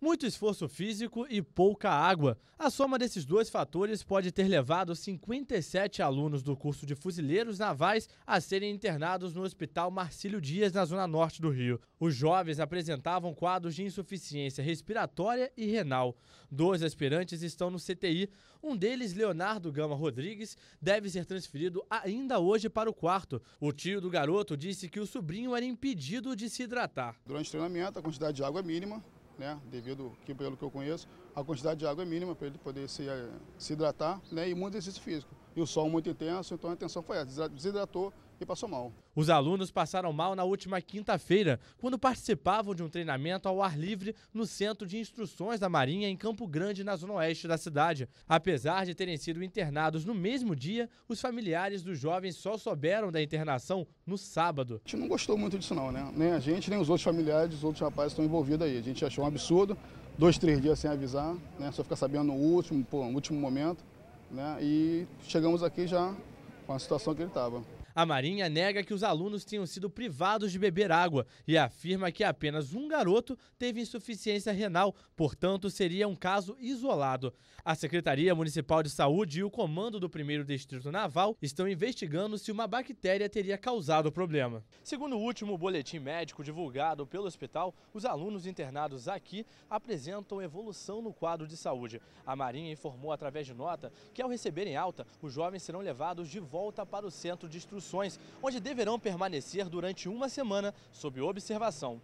Muito esforço físico e pouca água. A soma desses dois fatores pode ter levado 57 alunos do curso de Fuzileiros Navais a serem internados no Hospital Marcílio Dias, na zona norte do Rio. Os jovens apresentavam quadros de insuficiência respiratória e renal. Dois aspirantes estão no CTI. Um deles, Leonardo Gama Rodrigues, deve ser transferido ainda hoje para o quarto. O tio do garoto disse que o sobrinho era impedido de se hidratar. Durante o treinamento, a quantidade de água é mínima né? Devido que pelo que eu conheço, a quantidade de água é mínima para ele poder se, eh, se hidratar, né? E muito exercício físico e o sol muito intenso, então a intenção foi essa, desidratou e passou mal. Os alunos passaram mal na última quinta-feira, quando participavam de um treinamento ao ar livre no Centro de Instruções da Marinha, em Campo Grande, na zona oeste da cidade. Apesar de terem sido internados no mesmo dia, os familiares dos jovens só souberam da internação no sábado. A gente não gostou muito disso não, né? Nem a gente, nem os outros familiares, os outros rapazes estão envolvidos aí. A gente achou um absurdo, dois, três dias sem avisar, né? Só ficar sabendo no último, pô, no último momento né? E chegamos aqui já com a situação que ele estava. A Marinha nega que os alunos tenham sido privados de beber água e afirma que apenas um garoto teve insuficiência renal, portanto, seria um caso isolado. A Secretaria Municipal de Saúde e o comando do Primeiro Distrito Naval estão investigando se uma bactéria teria causado o problema. Segundo o último boletim médico divulgado pelo hospital, os alunos internados aqui apresentam evolução no quadro de saúde. A Marinha informou através de nota que, ao receberem alta, os jovens serão levados de volta para o centro de instrução onde deverão permanecer durante uma semana sob observação.